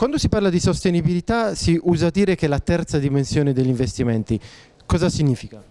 Quando si parla di sostenibilità si usa dire che è la terza dimensione degli investimenti. Cosa significa?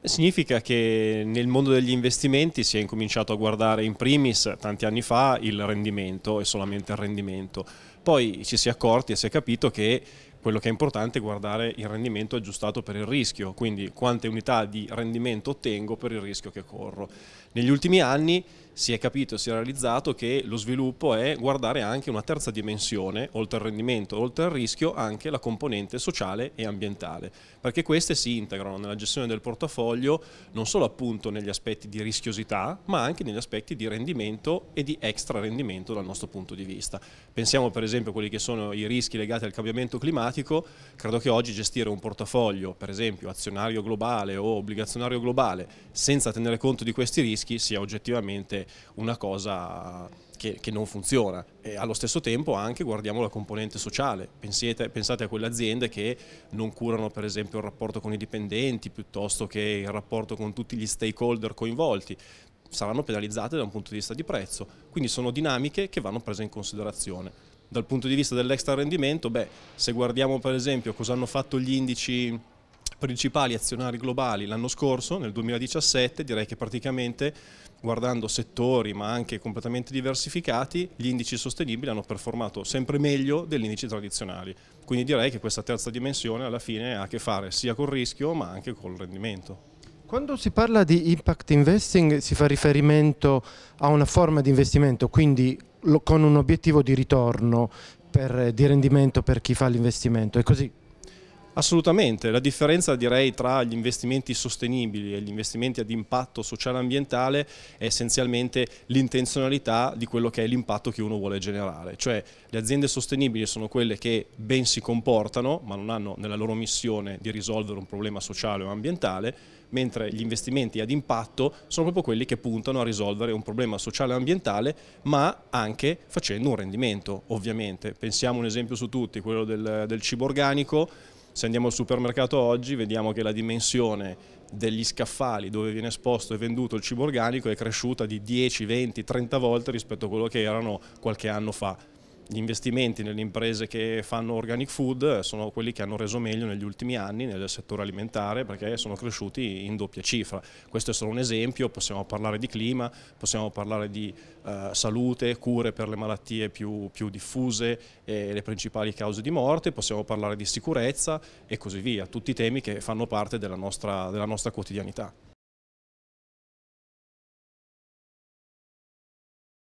Significa che nel mondo degli investimenti si è incominciato a guardare in primis tanti anni fa il rendimento e solamente il rendimento. Poi ci si è accorti e si è capito che quello che è importante è guardare il rendimento aggiustato per il rischio, quindi quante unità di rendimento ottengo per il rischio che corro. Negli ultimi anni si è capito, e si è realizzato che lo sviluppo è guardare anche una terza dimensione, oltre al rendimento, oltre al rischio, anche la componente sociale e ambientale, perché queste si integrano nella gestione del portafoglio non solo appunto negli aspetti di rischiosità, ma anche negli aspetti di rendimento e di extra rendimento dal nostro punto di vista. Pensiamo per esempio a quelli che sono i rischi legati al cambiamento climatico, automatico, credo che oggi gestire un portafoglio, per esempio azionario globale o obbligazionario globale, senza tenere conto di questi rischi sia oggettivamente una cosa che, che non funziona. E allo stesso tempo anche guardiamo la componente sociale, Pensiete, pensate a quelle aziende che non curano per esempio il rapporto con i dipendenti piuttosto che il rapporto con tutti gli stakeholder coinvolti saranno penalizzate da un punto di vista di prezzo, quindi sono dinamiche che vanno prese in considerazione. Dal punto di vista dell'extra rendimento, beh, se guardiamo per esempio cosa hanno fatto gli indici principali azionari globali l'anno scorso, nel 2017, direi che praticamente guardando settori ma anche completamente diversificati, gli indici sostenibili hanno performato sempre meglio degli indici tradizionali. Quindi direi che questa terza dimensione alla fine ha a che fare sia col rischio ma anche col rendimento. Quando si parla di impact investing si fa riferimento a una forma di investimento, quindi con un obiettivo di ritorno per, di rendimento per chi fa l'investimento, è così? Assolutamente, la differenza direi tra gli investimenti sostenibili e gli investimenti ad impatto sociale e ambientale è essenzialmente l'intenzionalità di quello che è l'impatto che uno vuole generare, cioè le aziende sostenibili sono quelle che ben si comportano ma non hanno nella loro missione di risolvere un problema sociale o ambientale, mentre gli investimenti ad impatto sono proprio quelli che puntano a risolvere un problema sociale e ambientale ma anche facendo un rendimento ovviamente. Pensiamo un esempio su tutti, quello del, del cibo organico, se andiamo al supermercato oggi vediamo che la dimensione degli scaffali dove viene esposto e venduto il cibo organico è cresciuta di 10, 20, 30 volte rispetto a quello che erano qualche anno fa gli investimenti nelle imprese che fanno organic food eh, sono quelli che hanno reso meglio negli ultimi anni nel settore alimentare perché sono cresciuti in doppia cifra. Questo è solo un esempio, possiamo parlare di clima, possiamo parlare di eh, salute, cure per le malattie più, più diffuse e le principali cause di morte, possiamo parlare di sicurezza e così via, tutti temi che fanno parte della nostra, della nostra quotidianità.